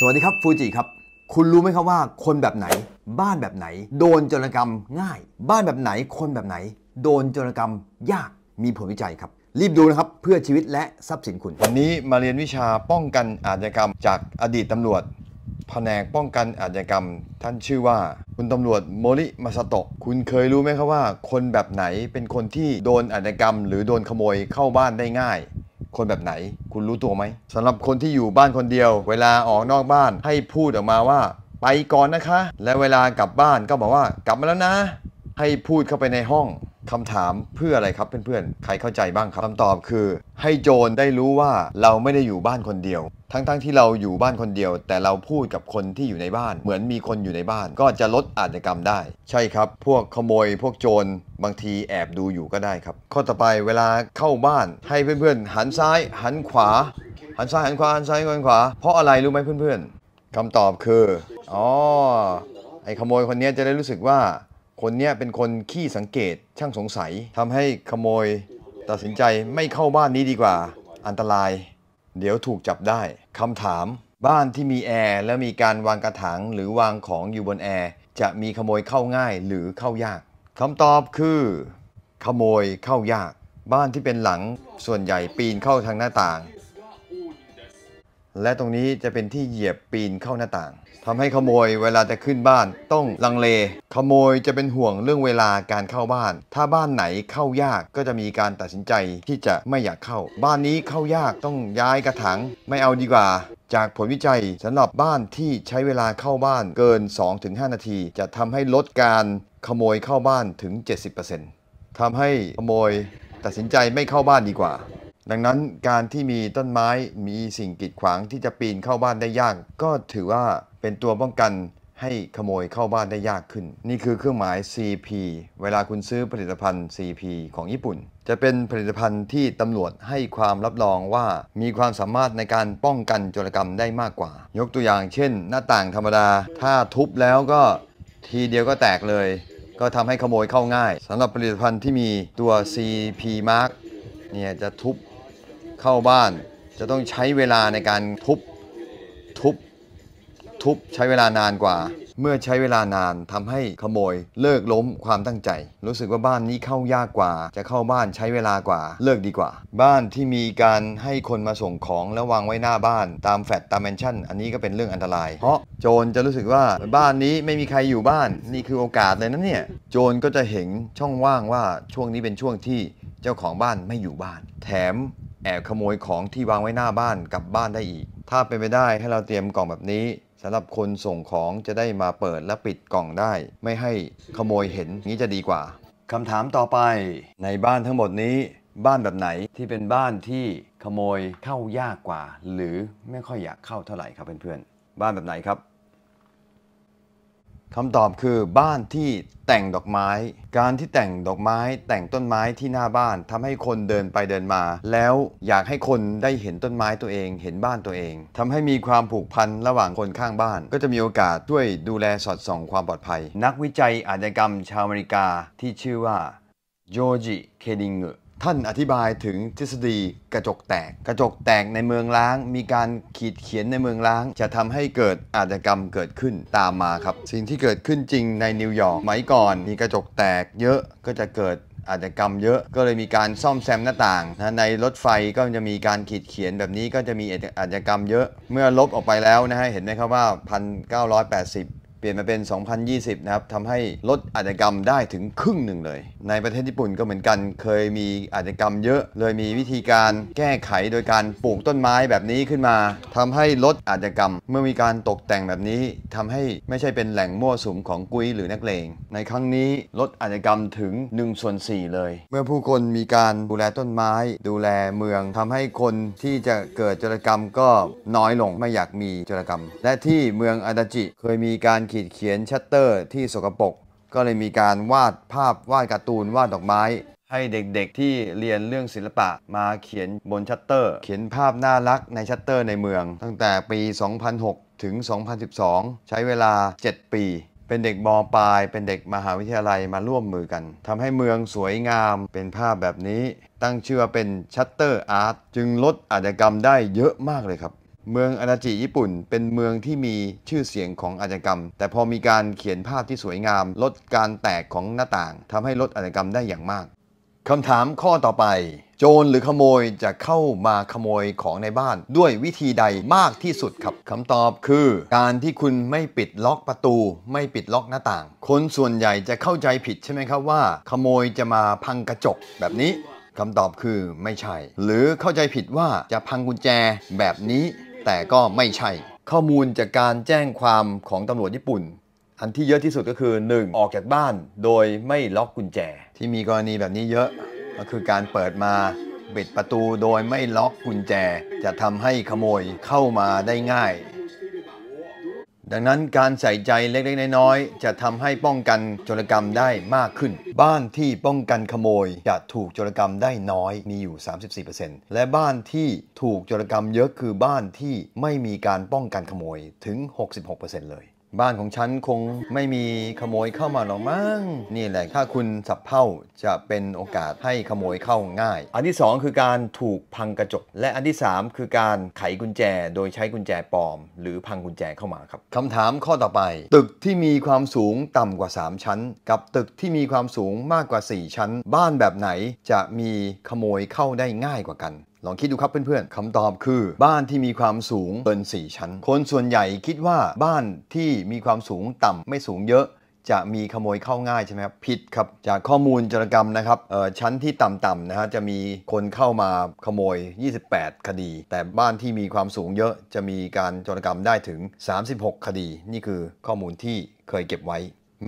สวัสดีครับ ฟูจิครับ คุณรู้ไหมครับว่าคนแบบไหนบ้านแบบไหน โดนโจรกรรมง่าย บ้านแบบไหน คนแบบไหน โดนโจรกรรมยากมีผลวิจัยครับ รีบดูนะครับเพื่อชีวิตและทรัพย์สินคุณ วันนี้มาเรียนวิชาป้องกันอาชญากรรม จากอดีตตำรวจ แผนกป้องกันอาชญากรรม ท่านชื่อว่า คุณตำรวจโมริมาสโตะคุณเคยรู้ไหมครับว่า คนแบบไหนเป็นคนที่โดนอาชญากรรม หรือโดนขโมยเข้าบ้านได้ง่ายคนแบบไหนคุณรู้ตัวไหมสำหรับคนที่อยู่บ้านคนเดียว เวลาออกนอกบ้านให้พูดออกมาว่า ไปก่อนนะคะ และเวลากลับบ้านก็บอกว่ากลับมาแล้วนะ ให้พูดเข้าไปในห้องคำถามเพื่ออะไรครับเพื่อนๆใครเข้าใจบ้างครับคำตอบคือ ให้โจรได้รู้ว่าเราไม่ได้อยู่บ้านคนเดียว ทั้งๆทที่เราอยู่บ้านคนเดียวแต่เราพูดกับคนที่อยู่ในบ้านเหมือนมีคนอยู่ในบ้านก็จะลดอาชญากรรมได้ ใช่ครับ พวกขโมยพวกโจรบางทีแอบดูอยู่ก็ได้ครับ ข้อต่อไปเวลาเข้าบ้าน ให้เพื่อนๆหันซ้ายหันขวา หันซ้ายหันขวาหันซ้ายหันขวา เพราะอะไรรู้ไหมเพื่อนๆคำตอบคืออ๋อไอ้ขโมยคนนี้จะได้รู้สึกว่าคนเนี้ยเป็นคนขี้สังเกตช่างสงสัยทำให้ขโมย ตัดสินใจไม่เข้าบ้านนี้ดีกว่า อันตรายเดี๋ยวถูกจับได้คำถาม บ้านที่มีแอร์แล้วมีการวางกระถางหรือวางของอยู่บนแอร์จะมีขโมยเข้าง่ายหรือเข้ายากคำตอบคือขโมยเข้ายาก บ้านที่เป็นหลังส่วนใหญ่ปีนเข้าทางหน้าต่างและตรงนี้จะเป็นที่เหยียบปีนเข้าหน้าต่าง ทำให้ขโมยเวลาจะขึ้นบ้านต้องลังเล ขโมยจะเป็นห่วงเรื่องเวลาการเข้าบ้าน ถ้าบ้านไหนเข้ายากก็จะมีการตัดสินใจที่จะไม่อยากเข้า บ้านนี้เข้ายากต้องย้ายกระถางไม่เอาดีกว่า จากผลวิจัยสำหรับบ้านที่ใช้เวลาเข้าบ้านเกิน 2-5 นาที จะทำให้ลดการขโมยเข้าบ้านถึง 70%ทำให้ขโมยตัดสินใจไม่เข้าบ้านดีกว่าดังนั้นการที่มีต้นไม้มีสิ่งกีดขวางที่จะปีนเข้าบ้านได้ยาก ก็ถือว่าเป็นตัวป้องกันให้ขโมยเข้าบ้านได้ยากขึ้น นี่คือเครื่องหมาย CP เวลาคุณซื้อผลิตภัณฑ์ CP ของญี่ปุ่น จะเป็นผลิตภัณฑ์ที่ตำรวจให้ความรับรองว่ามีความสามารถในการป้องกันโจรกรรมได้มากกว่า ยกตัวอย่างเช่น หน้าต่างธรรมดา ถ้าทุบแล้วก็ ทีเดียวก็แตกเลย ก็ทำให้ขโมยเข้าง่ายสำหรับผลิตภัณฑ์ที่มีตัว CP mark เนี่ยจะทุบเข้าบ้านจะต้องใช้เวลาในการทุบ ทุบ ทุบใช้เวลานานกว่า เมื่อใช้เวลานานทำให้ขโมยเลิกล้มความตั้งใจ รู้สึกว่าบ้านนี้เข้ายากกว่า จะเข้าบ้านใช้เวลากว่าเลิกดีกว่า บ้านที่มีการให้คนมาส่งของแล้ววางไว้หน้าบ้านตามแฟลตตามแมนชั่นอันนี้ก็เป็นเรื่องอันตรายเพราะโจรจะรู้สึกว่าบ้านนี้ไม่มีใครอยู่บ้าน นี่คือโอกาสเลยนะเนี่ยโจรก็จะเห็นช่องว่างว่าช่วงนี้เป็นช่วงที่เจ้าของบ้านไม่อยู่บ้านแถมแอบขโมยของที่วางไว้หน้าบ้านกลับบ้านได้อีก ถ้าเป็นไปได้ให้เราเตรียมกล่องแบบนี้สำหรับคนส่งของจะได้มาเปิดและปิดกล่องได้ ไม่ให้ขโมยเห็นนี้จะดีกว่าคำถามต่อไปในบ้านทั้งหมดนี้บ้านแบบไหนที่เป็นบ้านที่ขโมยเข้ายากกว่า หรือไม่ค่อยอยากเข้าเท่าไหร่ครับเพื่อนๆบ้านแบบไหนครับคำตอบคือบ้านที่แต่งดอกไม้ การที่แต่งดอกไม้แต่งต้นไม้ที่หน้าบ้านทำให้คนเดินไปเดินมา แล้วอยากให้คนได้เห็นต้นไม้ตัวเองเห็นบ้านตัวเองทำให้มีความผูกพันระหว่างคนข้างบ้านก็จะมีโอกาสช่วยดูแลสอดส่องความปลอดภัย นักวิจัยอาชญากรรมชาวอเมริกาที่ชื่อว่าโจจิเคดิงเงท่านอธิบายถึงทฤษฎีกระจกแตกกระจกแตกในเมืองล้าง มีการขีดเขียนในเมืองล้าง จะทำให้เกิดอาชญากรรมเกิดขึ้นตามมาครับ สิ่งที่เกิดขึ้นจริงในนิวยอร์กไหมก่อนมีกระจกแตกเยอะก็จะเกิดอาจจะกรรมเยอะ ก็เลยมีการซ่อมแซมหน้าต่างนะในรถไฟก็จะมีการขีดเขียนแบบนี้ ก็จะมีอาจจะกรรมเยอะเมื่อลบออกไปแล้วนะฮะเห็นไหมครับว่า1980ปลี่ยนมาเป็น 2020 นะครับทำให้ลดอาชญากรรมได้ถึงครึ่งหนึ่งเลย ในประเทศญี่ปุ่นก็เหมือนกัน เคยมีอาชญากรรมเยอะ เลยมีวิธีการแก้ไขโดยการปลูกต้นไม้แบบนี้ขึ้นมา ทำให้ลดอาชญากรรม เมื่อมีการตกแต่งแบบนี้ ทำให้ไม่ใช่เป็นแหล่งมั่วสุมของกุ้ยหรือนักเลง ในครั้งนี้ลดอาชญากรรมถึง1ส่วน4เลย เมื่อผู้คนมีการดูแลต้นไม้ ดูแลเมืองทำให้คนที่จะเกิดจรกรรมก็น้อยลง ไม่อยากมีจรกรรม และที่เมืองอาดาจิเคยมีการขีดเขียนชัตเตอร์ที่สกปรกก็เลยมีการวาดภาพวาดการ์ตูนวาดดอกไม้ ให้เด็กๆที่เรียนเรื่องศิลปะมาเขียนบนชัตเตอร์ เขียนภาพน่ารักในชัตเตอร์ในเมือง ตั้งแต่ปี 2006 ถึง 2012 ใช้เวลา 7 ปี เป็นเด็กมปลายเป็นเด็กมหาวิทยาลัยมาร่วมมือกันทำให้เมืองสวยงามเป็นภาพแบบนี้ ตั้งชื่อว่าเป็นชัตเตอร์อาร์ตจึงลดอาชญากรรมได้เยอะมากเลยครับเมืองอาณาจิญี่ปุ่น เป็นเมืองที่มีชื่อเสียงของอาชญากรรม แต่พอมีการเขียนภาพที่สวยงามลดการแตกของหน้าต่าง ทำให้ลดอาชญากรรมได้อย่างมาก คำถามข้อต่อไป โจรหรือขโมยจะเข้ามาขโมยของในบ้าน ด้วยวิธีใดมากที่สุดครับคำตอบคือ การที่คุณไม่ปิดล็อกประตูไม่ปิดล็อกหน้าต่างคนส่วนใหญ่จะเข้าใจผิดใช่ไหมครับว่า ขโมยจะมาพังกระจกแบบนี้คำตอบคือไม่ใช่ หรือเข้าใจผิดว่าจะพังกุญแจแบบนี้แต่ก็ไม่ใช่ ข้อมูลจากการแจ้งความของตำรวจญี่ปุ่น อันที่เยอะที่สุดก็คือ 1. ออกจากบ้านโดยไม่ล็อกกุญแจ ที่มีกรณีแบบนี้เยอะ ก็คือการเปิดมาปิดประตูโดยไม่ล็อกกุญแจจะทำให้ขโมยเข้ามาได้ง่ายดังนั้นการใส่ใจเล็กๆน้อยๆจะทำให้ป้องกันโจรกรรมได้มากขึ้น บ้านที่ป้องกันขโมยจะถูกโจรกรรมได้น้อย มีอยู่ 34%และบ้านที่ถูกโจรกรรมเยอะคือบ้านที่ไม่มีการป้องกันขโมยถึง 66%เลยบ้านของฉันคงไม่มีขโมยเข้ามาหรอกมั้งนี่แหละถ้าคุณสับเพ่าจะเป็นโอกาสให้ขโมยเข้าง่าย อันที่ 2 คือการถูกพังกระจกและอันที่3คือการไขกุญแจโดยใช้กุญแจปลอมหรือพังกุญแจเข้ามาครับ คำถามข้อต่อไป ตึกที่มีความสูงต่ำกว่า 3 ชั้น กับตึกที่มีความสูงมากกว่า 4 ชั้น บ้านแบบไหนจะมีขโมยเข้าได้ง่ายกว่ากันลองคิดดูครับเพื่อนๆคำตอบคือ บ้านที่มีความสูงเกิน 4 ชั้น คนส่วนใหญ่คิดว่าบ้านที่มีความสูงต่ำไม่สูงเยอะ จะมีขโมยเข้าง่ายใช่ไหมครับผิดครับจากข้อมูลจรกรรมนะครับชั้นที่ต่ำๆนะฮะจะมีคนเข้ามาขโมย 28 คดี แต่บ้านที่มีความสูงเยอะจะมีการจรกรรมได้ถึง 36 คดี นี่คือข้อมูลที่เคยเก็บไว้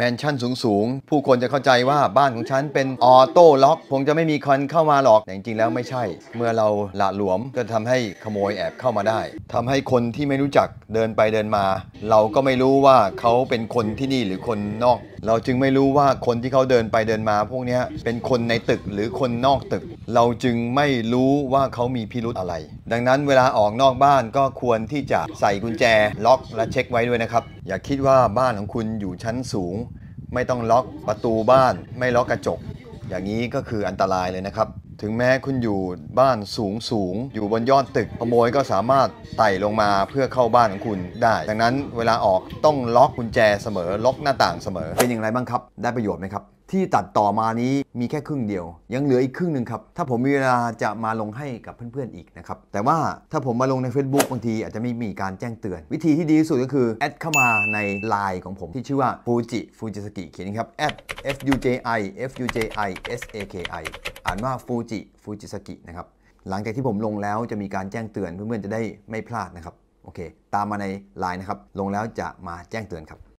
แมนชั่นสูงๆ ผู้คนจะเข้าใจว่าบ้านของฉันเป็นออโต้ล็อกคงจะไม่มีคนเข้ามาหรอกแต่จริงๆแล้วไม่ใช่ เมื่อเราละหลวมก็ทำให้ขโมยแอบเข้ามาได้ ทำให้คนที่ไม่รู้จักเดินไปเดินมา เราก็ไม่รู้ว่าเขาเป็นคนที่นี่หรือคนนอก เราจึงไม่รู้ว่าคนที่เขาเดินไปเดินมา พวกนี้เป็นคนในตึกหรือคนนอกตึก เราจึงไม่รู้ว่าเขามีพิรุธอะไร ดังนั้นเวลาออกนอกบ้านก็ควรที่จะใส่กุญแจ ล็อก และเช็คไว้ด้วยนะครับ อย่าคิดว่าบ้านของคุณอยู่ชั้นสูง ไม่ต้องล็อกประตูบ้าน ไม่ล็อกกระจกอย่างนี้ก็คืออันตรายเลยนะครับถึงแม้คุณอยู่บ้านสูงสูงอยู่บนยอดตึกขโมยก็สามารถไต่ลงมาเพื่อเข้าบ้านของคุณได้ ดังนั้นเวลาออกต้องล็อกกุญแจเสมอล็อกหน้าต่างเสมอ เป็นอย่างไรบ้างครับ ได้ประโยชน์ไหมครับ ที่ตัดต่อมานี้มีแค่ครึ่งเดียว ยังเหลืออีกครึ่งหนึ่งครับ ถ้าผมมีเวลาจะมาลงให้กับเพื่อนๆอีกนะครับแต่ว่าถ้าผมมาลงใน Facebook บางทีอาจจะไม่มีการแจ้งเตือน วิธีที่ดีที่สุดก็คือแอดเข้ามาใน l ล n e ของผมที่ชื่อว่าฟูจิฟูจิสกิเขียนครับ f u j i f u j i s a k i อ่านว่าฟูจิ ฟูจิสกิ นะครับ หลังจากที่ผมลงแล้วจะมีการแจ้งเตือนเพื่อนๆจะได้ไม่พลาดนะครับ โอเค ตามมาในไลน์นะครับ ลงแล้วจะมาแจ้งเตือนครับ